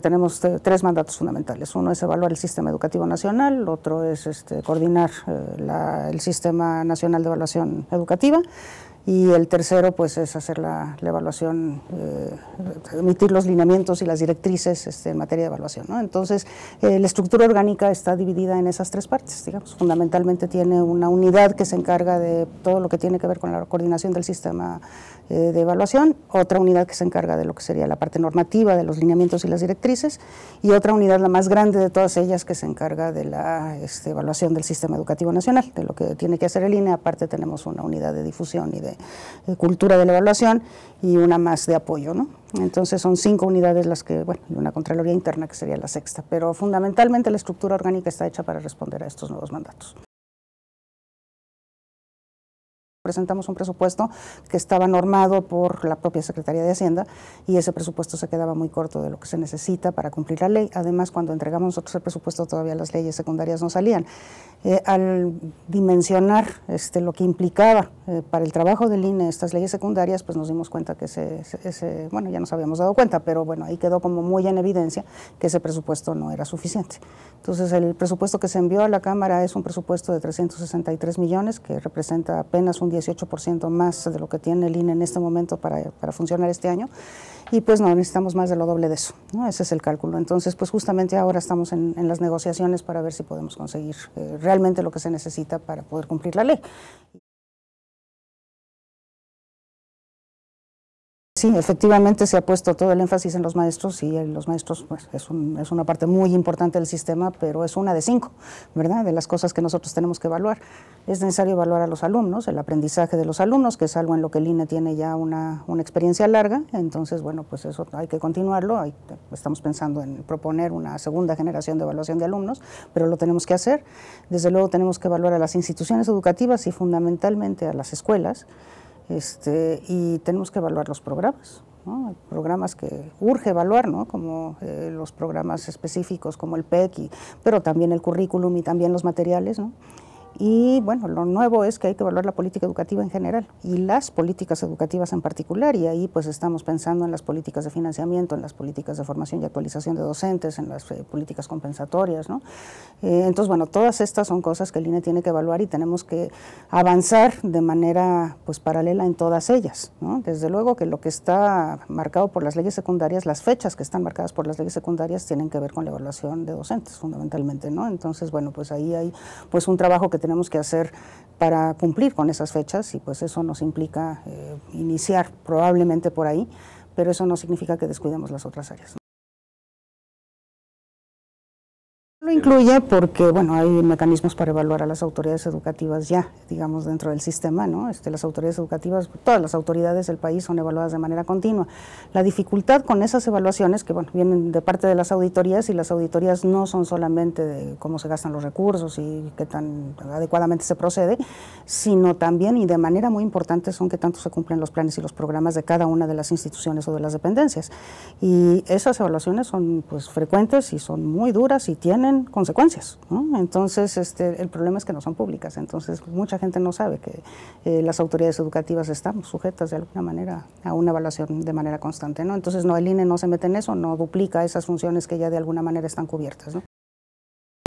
Tenemos tres mandatos fundamentales. Uno es evaluar el sistema educativo nacional, otro es este, coordinar eh, el sistema nacional de evaluación educativa y el tercero pues es hacer la, evaluación, eh, emitir los lineamientos y las directrices este, en materia de evaluación. Entonces, eh, la estructura orgánica está dividida en esas tres partes, digamos, fundamentalmente tiene una unidad que se encarga de todo lo que tiene que ver con la coordinación del sistema eh, de evaluación, otra unidad que se encarga de lo que sería la parte normativa, de los lineamientos y las directrices, y otra unidad, la más grande de todas ellas, que se encarga de la este, evaluación del sistema educativo nacional, de lo que tiene que hacer el INE, aparte tenemos una unidad de difusión y de cultura de la evaluación y una más de apoyo, Entonces son cinco unidades las que, bueno, y una Contraloría Interna que sería la sexta, pero fundamentalmente la estructura orgánica está hecha para responder a estos nuevos mandatos. Presentamos un presupuesto que estaba normado por la propia Secretaría de Hacienda y ese presupuesto se quedaba muy corto de lo que se necesita para cumplir la ley. Además, cuando entregamos nosotros el presupuesto, todavía las leyes secundarias no salían. Eh, al dimensionar este, lo que implicaba eh, para el trabajo del INE estas leyes secundarias, pues nos dimos cuenta que ese, ese, bueno, ya nos habíamos dado cuenta, pero bueno, ahí quedó como muy en evidencia que ese presupuesto no era suficiente. Entonces, el presupuesto que se envió a la Cámara es un presupuesto de 363 millones, que representa apenas un 18% más de lo que tiene el INE en este momento para, funcionar este año y pues no, necesitamos más de lo doble de eso, ese es el cálculo. Entonces, pues justamente ahora estamos en, las negociaciones para ver si podemos conseguir eh, realmente lo que se necesita para poder cumplir la ley. Sí, efectivamente se ha puesto todo el énfasis en los maestros y los maestros pues, es, una parte muy importante del sistema, pero es una de cinco, ¿verdad? De las cosas que nosotros tenemos que evaluar. Es necesario evaluar a los alumnos, el aprendizaje de los alumnos, que es algo en lo que el INE tiene ya una, experiencia larga, entonces, bueno, pues eso hay que continuarlo. estamos pensando en proponer una segunda generación de evaluación de alumnos, pero lo tenemos que hacer. Desde luego tenemos que evaluar a las instituciones educativas y fundamentalmente a las escuelas. Este, y tenemos que evaluar los programas. programas que urge evaluar, ¿no? como eh, los programas específicos como el PEC, pero también el currículum y también los materiales. ¿no? Y bueno, lo nuevo es que hay que evaluar la política educativa en general y las políticas educativas en particular. Y ahí pues estamos pensando en las políticas de financiamiento, en las políticas de formación y actualización de docentes, en las eh, políticas compensatorias. ¿no? Eh, entonces, bueno, todas estas son cosas que el INE tiene que evaluar y tenemos que avanzar de manera pues paralela en todas ellas. ¿no? Desde luego que lo que está marcado por las leyes secundarias, las fechas que están marcadas por las leyes secundarias tienen que ver con la evaluación de docentes fundamentalmente. ¿no? Entonces, bueno, pues ahí hay pues un trabajo que tenemos que hacer para cumplir con esas fechas y pues eso nos implica eh, iniciar probablemente por ahí, pero eso no significa que descuidemos las otras áreas. Lo incluye porque, bueno, hay mecanismos para evaluar a las autoridades educativas ya, digamos, dentro del sistema, ¿no? Este, las autoridades educativas, todas las autoridades del país son evaluadas de manera continua. La dificultad con esas evaluaciones, que, bueno, vienen de parte de las auditorías y las auditorías no son solamente de cómo se gastan los recursos y qué tan adecuadamente se procede, sino también y de manera muy importante son qué tanto se cumplen los planes y los programas de cada una de las instituciones o de las dependencias. Y esas evaluaciones son, pues, frecuentes y son muy duras y tienen consecuencias. Entonces, este, el problema es que no son públicas. Entonces, mucha gente no sabe que eh, las autoridades educativas están sujetas de alguna manera a una evaluación de manera constante. ¿no? Entonces, no, el INE no se mete en eso, no duplica esas funciones que ya de alguna manera están cubiertas. ¿no?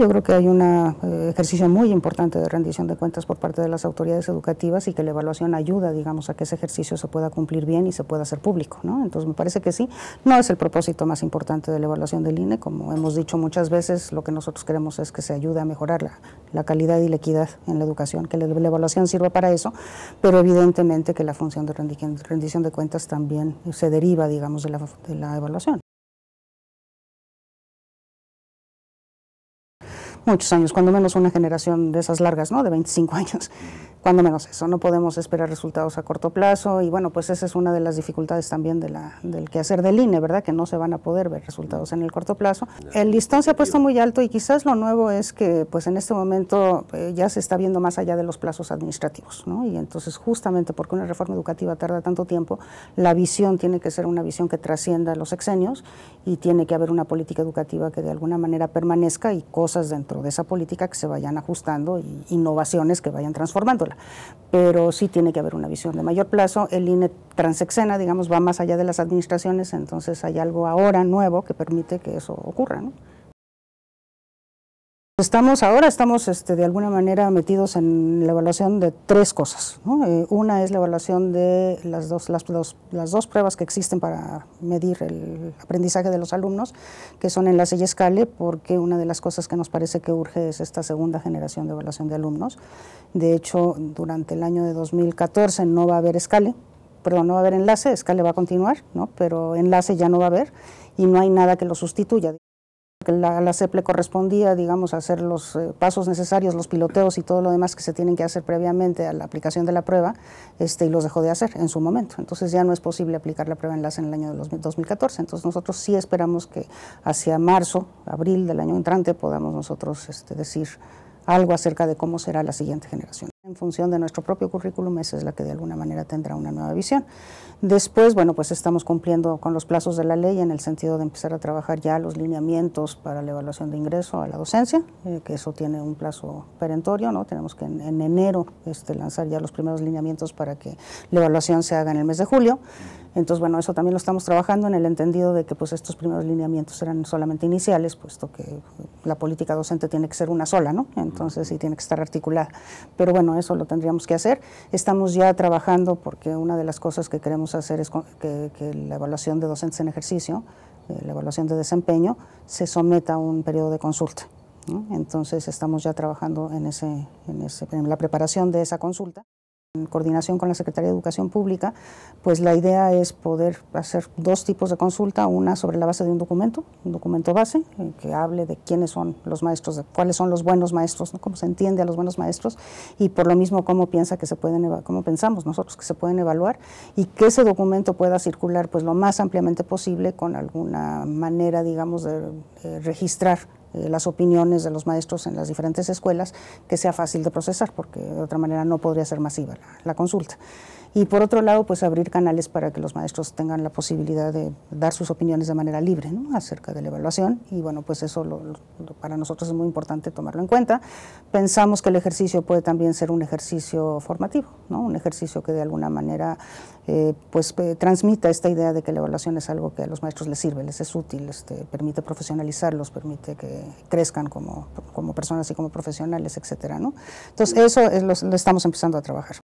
Yo creo que hay un eh, ejercicio muy importante de rendición de cuentas por parte de las autoridades educativas y que la evaluación ayuda, digamos, a que ese ejercicio se pueda cumplir bien y se pueda hacer público, ¿no? Entonces me parece que sí, no es el propósito más importante de la evaluación del INE, como hemos dicho muchas veces, lo que nosotros queremos es que se ayude a mejorar la, calidad y la equidad en la educación, que la, evaluación sirva para eso, pero evidentemente que la función de rendición de cuentas también se deriva, digamos, de la evaluación. muchos años, cuando menos una generación de esas largas, ¿no? De 25 años, cuando menos eso. No podemos esperar resultados a corto plazo y bueno, pues esa es una de las dificultades también de la, del quehacer del INE, ¿verdad? Que no se van a poder ver resultados en el corto plazo. El listón se ha puesto muy alto y quizás lo nuevo es que pues en este momento eh, ya se está viendo más allá de los plazos administrativos, ¿no? Y entonces justamente porque una reforma educativa tarda tanto tiempo, la visión tiene que ser una visión que trascienda los sexenios y tiene que haber una política educativa que de alguna manera permanezca y cosas dentro de esa política que se vayan ajustando y innovaciones que vayan transformándola. Pero sí tiene que haber una visión de mayor plazo. El INE transexena, digamos, va más allá de las administraciones, entonces hay algo ahora nuevo que permite que eso ocurra. ¿no? Estamos ahora, estamos este, de alguna manera metidos en la evaluación de tres cosas. Eh, una es la evaluación de las dos, las, las dos pruebas que existen para medir el aprendizaje de los alumnos, que son enlace y escale, porque una de las cosas que nos parece que urge es esta segunda generación de evaluación de alumnos. De hecho, durante el año de 2014 no va a haber escale, perdón, no va a haber enlace, escale va a continuar, pero enlace ya no va a haber y no hay nada que lo sustituya. La, la CEPLE correspondía, digamos, hacer los eh, pasos necesarios, los piloteos y todo lo demás que se tienen que hacer previamente a la aplicación de la prueba, este, y los dejó de hacer en su momento. Entonces ya no es posible aplicar la prueba enlace en el año de 2014. Entonces nosotros sí esperamos que hacia marzo, abril del año entrante podamos nosotros este, decir algo acerca de cómo será la siguiente generación función de nuestro propio currículum, esa es la que de alguna manera tendrá una nueva visión. Después, bueno, pues estamos cumpliendo con los plazos de la ley en el sentido de empezar a trabajar ya los lineamientos para la evaluación de ingreso a la docencia, eh, que eso tiene un plazo perentorio, ¿no? Tenemos que en, enero este, lanzar ya los primeros lineamientos para que la evaluación se haga en el mes de julio. Entonces, bueno, eso también lo estamos trabajando en el entendido de que pues estos primeros lineamientos eran solamente iniciales, puesto que la política docente tiene que ser una sola, ¿no? Entonces, sí tiene que estar articulada. Pero bueno, eso lo tendríamos que hacer. Estamos ya trabajando porque una de las cosas que queremos hacer es que, la evaluación de docentes en ejercicio, eh, la evaluación de desempeño, se someta a un periodo de consulta. Entonces estamos ya trabajando en, ese, en, ese, en la preparación de esa consulta en coordinación con la Secretaría de Educación Pública, pues la idea es poder hacer dos tipos de consulta, una sobre la base de un documento, un documento base, eh, que hable de quiénes son los maestros, de cuáles son los buenos maestros, cómo se entiende a los buenos maestros, y por lo mismo cómo piensa que se pueden cómo pensamos nosotros que se pueden evaluar, y que ese documento pueda circular pues lo más ampliamente posible con alguna manera, digamos, de registrar eh, las opiniones de los maestros en las diferentes escuelas, que sea fácil de procesar, porque de otra manera no podría ser masiva la consulta y por otro lado, pues abrir canales para que los maestros tengan la posibilidad de dar sus opiniones de manera libre acerca de la evaluación y bueno, pues eso para nosotros es muy importante tomarlo en cuenta. Pensamos que el ejercicio puede también ser un ejercicio formativo, un ejercicio que de alguna manera eh, pues transmita esta idea de que la evaluación es algo que a los maestros les sirve, les es útil, este, permite profesionalizarlos, permite que crezcan como, personas y como profesionales, etcétera. Entonces eso es lo estamos empezando a trabajar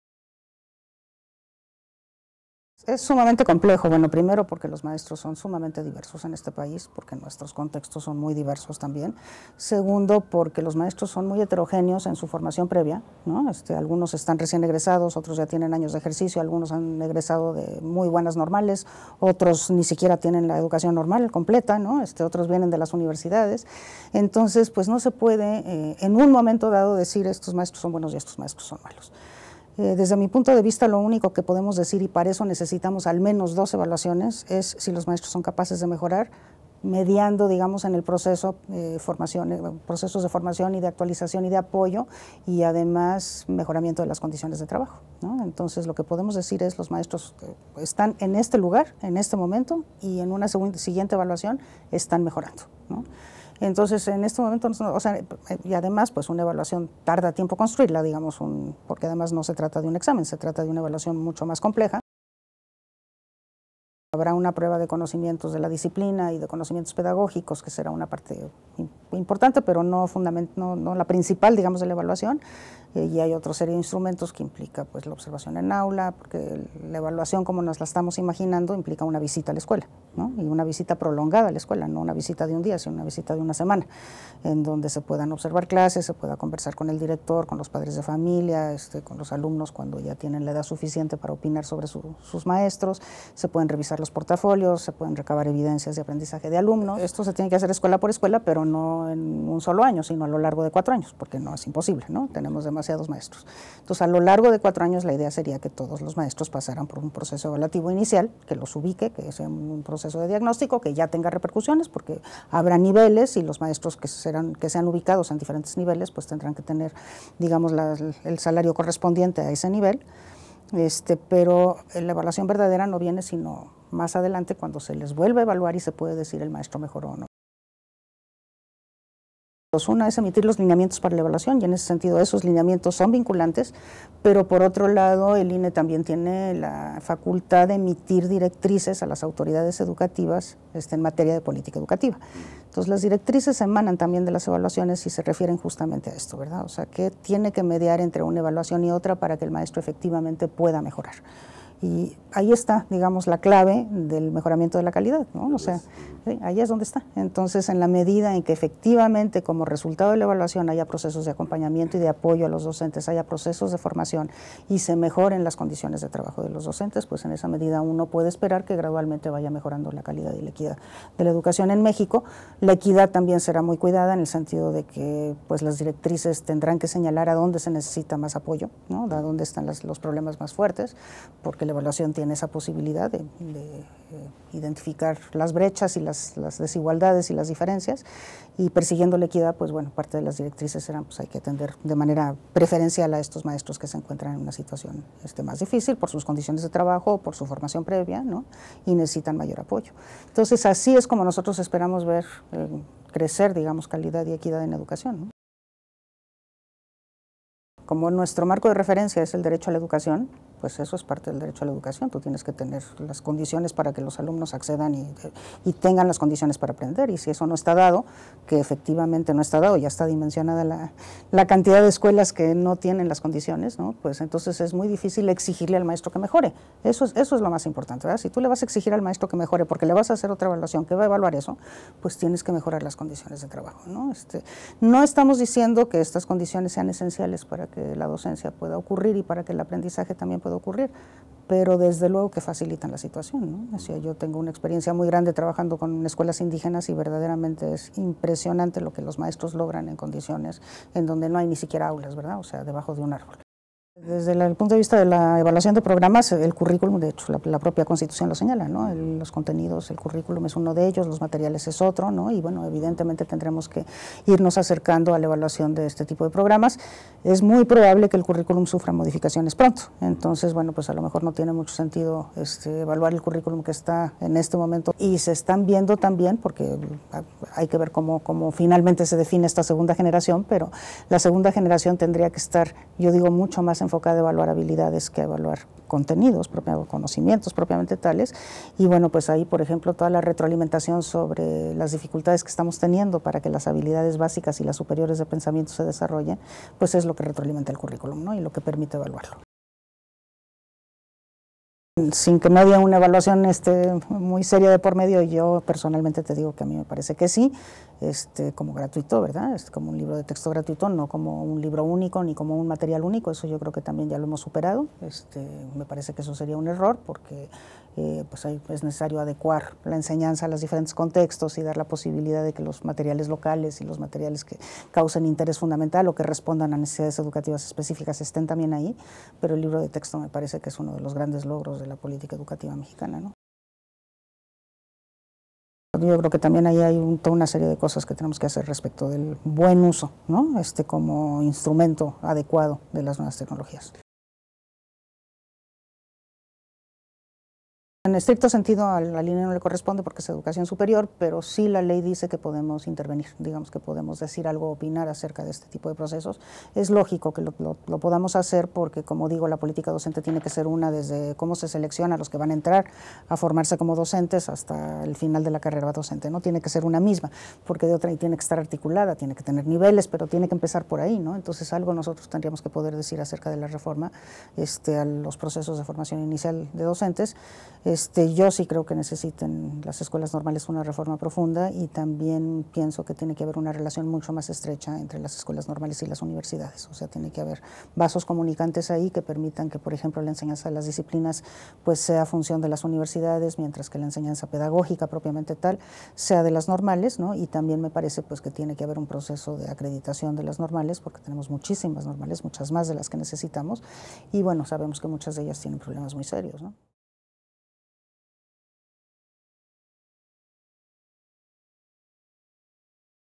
es sumamente complejo. Bueno, primero porque los maestros son sumamente diversos en este país, porque nuestros contextos son muy diversos también. Segundo, porque los maestros son muy heterogéneos en su formación previa. ¿no? Este, algunos están recién egresados, otros ya tienen años de ejercicio, algunos han egresado de muy buenas normales, otros ni siquiera tienen la educación normal completa, ¿no? este, otros vienen de las universidades. Entonces, pues no se puede eh, en un momento dado decir estos maestros son buenos y estos maestros son malos. Eh, desde mi punto de vista, lo único que podemos decir, y para eso necesitamos al menos dos evaluaciones, es si los maestros son capaces de mejorar mediando, digamos, en el proceso, eh, formación, eh, procesos de formación y de actualización y de apoyo y además mejoramiento de las condiciones de trabajo. Entonces, lo que podemos decir es los maestros están en este lugar, en este momento y en una siguiente evaluación están mejorando. Entonces, en este momento, o sea, y además, pues una evaluación tarda tiempo construirla, digamos, porque además no se trata de un examen, se trata de una evaluación mucho más compleja. Habrá una prueba de conocimientos de la disciplina y de conocimientos pedagógicos, que será una parte importante, pero no, no, no la principal, digamos, de la evaluación. Eh, y hay otra serie de instrumentos que implica pues, la observación en aula, porque la evaluación como nos la estamos imaginando implica una visita a la escuela, ¿no? y una visita prolongada a la escuela, no una visita de un día, sino una visita de una semana, en donde se puedan observar clases, se pueda conversar con el director, con los padres de familia, este, con los alumnos cuando ya tienen la edad suficiente para opinar sobre sus maestros, se pueden revisar los portafolios, se pueden recabar evidencias de aprendizaje de alumnos. Esto se tiene que hacer escuela por escuela, pero no en un solo año, sino a lo largo de cuatro años, porque no es imposible, ¿no? tenemos demasiado dos maestros. Entonces, a lo largo de cuatro años, la idea sería que todos los maestros pasaran por un proceso evaluativo inicial, que los ubique, que sea un proceso de diagnóstico, que ya tenga repercusiones, porque habrá niveles y los maestros que, serán, que sean ubicados en diferentes niveles, pues tendrán que tener, digamos, el salario correspondiente a ese nivel. Este, pero la evaluación verdadera no viene sino más adelante cuando se les vuelve a evaluar y se puede decir el maestro mejoró o no. Una es emitir los lineamientos para la evaluación y en ese sentido esos lineamientos son vinculantes, pero por otro lado el INE también tiene la facultad de emitir directrices a las autoridades educativas este, en materia de política educativa. Entonces las directrices emanan también de las evaluaciones y se refieren justamente a esto, ¿verdad? O sea, que tiene que mediar entre una evaluación y otra para que el maestro efectivamente pueda mejorar. Y ahí está, digamos, la clave del mejoramiento de la calidad, ¿no? O sea, ahí es donde está. Entonces, en la medida en que efectivamente, como resultado de la evaluación, haya procesos de acompañamiento y de apoyo a los docentes, haya procesos de formación y se mejoren las condiciones de trabajo de los docentes, pues en esa medida uno puede esperar que gradualmente vaya mejorando la calidad y la equidad de la educación en México. La equidad también será muy cuidada en el sentido de que, pues, las directrices tendrán que señalar a dónde se necesita más apoyo, ¿no? dónde están los problemas más fuertes, porque la evaluación tiene esa posibilidad de, eh, identificar las brechas y las, desigualdades y las diferencias y persiguiendo la equidad, pues bueno, parte de las directrices eran, pues hay que atender de manera preferencial a estos maestros que se encuentran en una situación este, más difícil por sus condiciones de trabajo, por su formación previa, Y necesitan mayor apoyo. Entonces, así es como nosotros esperamos ver eh, crecer, digamos, calidad y equidad en educación, Como nuestro marco de referencia es el derecho a la educación, pues eso es parte del derecho a la educación. Tú tienes que tener las condiciones para que los alumnos accedan y, tengan las condiciones para aprender. Y si eso no está dado, que efectivamente no está dado, ya está dimensionada la, cantidad de escuelas que no tienen las condiciones, ¿no? pues entonces es muy difícil exigirle al maestro que mejore. Eso es, eso es lo más importante. Si tú le vas a exigir al maestro que mejore porque le vas a hacer otra evaluación que va a evaluar eso, pues tienes que mejorar las condiciones de trabajo. No, este, no estamos diciendo que estas condiciones sean esenciales para que la docencia pueda ocurrir y para que el aprendizaje también pueda puede ocurrir, pero desde luego que facilitan la situación. yo tengo una experiencia muy grande trabajando con escuelas indígenas y verdaderamente es impresionante lo que los maestros logran en condiciones en donde no hay ni siquiera aulas, ¿verdad? O sea, debajo de un árbol. Desde el punto de vista de la evaluación de programas, el currículum, de hecho, la, propia Constitución lo señala, ¿no? los contenidos, el currículum es uno de ellos, los materiales es otro, ¿no? Y bueno, evidentemente tendremos que irnos acercando a la evaluación de este tipo de programas. Es muy probable que el currículum sufra modificaciones pronto, entonces, bueno, pues a lo mejor no tiene mucho sentido este, evaluar el currículum que está en este momento y se están viendo también, porque hay que ver cómo, cómo finalmente se define esta segunda generación, pero la segunda generación tendría que estar, yo digo, mucho más en Enfoca de evaluar habilidades que evaluar contenidos, conocimientos propiamente tales. Y bueno, pues ahí, por ejemplo, toda la retroalimentación sobre las dificultades que estamos teniendo para que las habilidades básicas y las superiores de pensamiento se desarrollen, pues es lo que retroalimenta el currículum ¿no? y lo que permite evaluarlo sin que no haya una evaluación este, muy seria de por medio, yo personalmente te digo que a mí me parece que sí, este, como gratuito, ¿verdad? Este, como un libro de texto gratuito, no como un libro único ni como un material único, eso yo creo que también ya lo hemos superado. Este, me parece que eso sería un error porque eh, pues es necesario adecuar la enseñanza a los diferentes contextos y dar la posibilidad de que los materiales locales y los materiales que causen interés fundamental o que respondan a necesidades educativas específicas estén también ahí, pero el libro de texto me parece que es uno de los grandes logros de la política educativa mexicana. ¿no? Yo creo que también ahí hay toda una serie de cosas que tenemos que hacer respecto del buen uso, ¿no? este, como instrumento adecuado de las nuevas tecnologías. En estricto sentido, a la línea no le corresponde porque es educación superior, pero sí la ley dice que podemos intervenir, digamos que podemos decir algo, opinar acerca de este tipo de procesos. Es lógico que lo, podamos hacer porque, como digo, la política docente tiene que ser una desde cómo se selecciona a los que van a entrar a formarse como docentes hasta el final de la carrera docente, ¿no? Tiene que ser una misma, porque de otra y tiene que estar articulada, tiene que tener niveles, pero tiene que empezar por ahí, ¿no? Entonces, algo nosotros tendríamos que poder decir acerca de la reforma este, a los procesos de formación inicial de docentes. Este, yo sí creo que necesiten las escuelas normales una reforma profunda y también pienso que tiene que haber una relación mucho más estrecha entre las escuelas normales y las universidades. O sea, tiene que haber vasos comunicantes ahí que permitan que, por ejemplo, la enseñanza de las disciplinas pues sea función de las universidades, mientras que la enseñanza pedagógica propiamente tal sea de las normales, ¿no? Y también me parece pues que tiene que haber un proceso de acreditación de las normales, porque tenemos muchísimas normales, muchas más de las que necesitamos, y bueno, sabemos que muchas de ellas tienen problemas muy serios, ¿no?